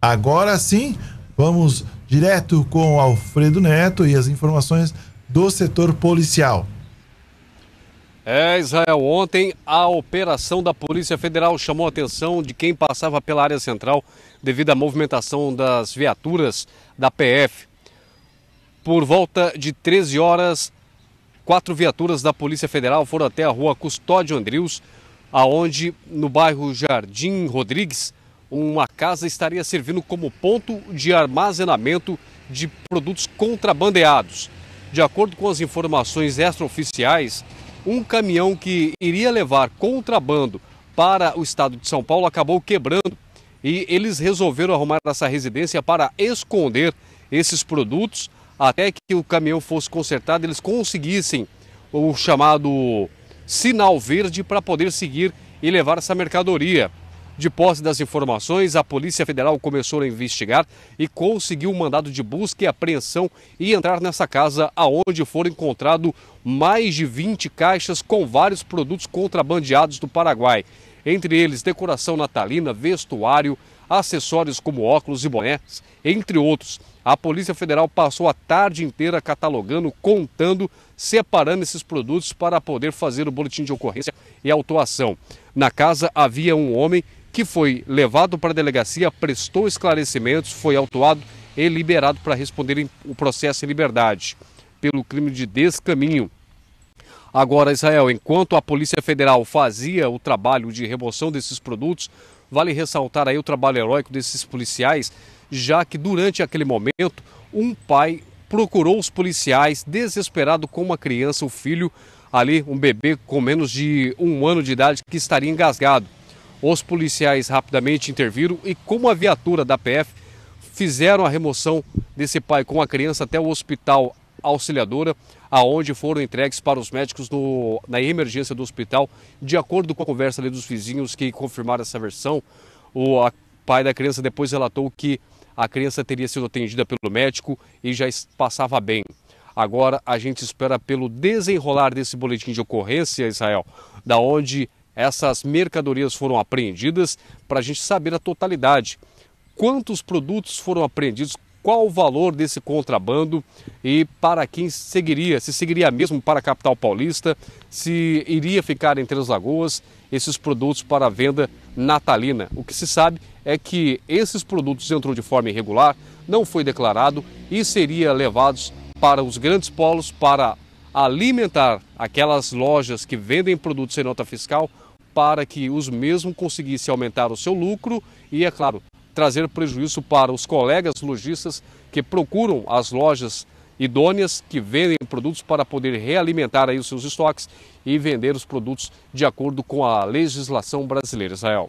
Agora sim, vamos direto com Alfredo Neto e as informações do setor policial. É, Israel, ontem a operação da Polícia Federal chamou a atenção de quem passava pela área central devido à movimentação das viaturas da PF. Por volta de 13 horas, quatro viaturas da Polícia Federal foram até a rua Custódio Andrius, aonde no bairro Jardim Rodrigues uma casa estaria servindo como ponto de armazenamento de produtos contrabandeados. De acordo com as informações extraoficiais, um caminhão que iria levar contrabando para o estado de São Paulo acabou quebrando e eles resolveram arrumar essa residência para esconder esses produtos até que o caminhão fosse consertado, eles conseguissem o chamado sinal verde para poder seguir e levar essa mercadoria. De posse das informações, a Polícia Federal começou a investigar e conseguiu um mandado de busca e apreensão e entrar nessa casa aonde foram encontrados mais de 20 caixas com vários produtos contrabandeados do Paraguai. Entre eles, decoração natalina, vestuário, acessórios como óculos e bonés, entre outros. A Polícia Federal passou a tarde inteira catalogando, contando, separando esses produtos para poder fazer o boletim de ocorrência e autuação. Na casa havia um homem que foi levado para a delegacia, prestou esclarecimentos, foi autuado e liberado para responder o processo em liberdade pelo crime de descaminho. Agora, Israel, enquanto a Polícia Federal fazia o trabalho de remoção desses produtos, vale ressaltar aí o trabalho heróico desses policiais, já que durante aquele momento um pai procurou os policiais desesperado com uma criança, o um filho ali, um bebê com menos de um ano de idade que estaria engasgado. Os policiais rapidamente interviram e, com a viatura da PF, fizeram a remoção desse pai com a criança até o hospital auxiliadora, aonde foram entregues para os médicos no, na emergência do hospital. De acordo com a conversa dos vizinhos que confirmaram essa versão, o pai da criança depois relatou que a criança teria sido atendida pelo médico e já passava bem. Agora a gente espera pelo desenrolar desse boletim de ocorrência, Israel, da onde essas mercadorias foram apreendidas para a gente saber a totalidade. Quantos produtos foram apreendidos? Qual o valor desse contrabando e para quem seguiria? Se seguiria mesmo para a capital paulista? Se iria ficar em Três Lagoas esses produtos para venda natalina? O que se sabe é que esses produtos entrou de forma irregular, não foi declarado e seria levados para os grandes polos, para alimentar aquelas lojas que vendem produtos sem nota fiscal para que os mesmos conseguissem aumentar o seu lucro e, é claro, trazer prejuízo para os colegas lojistas que procuram as lojas idôneas que vendem produtos para poder realimentar aí os seus estoques e vender os produtos de acordo com a legislação brasileira, Israel.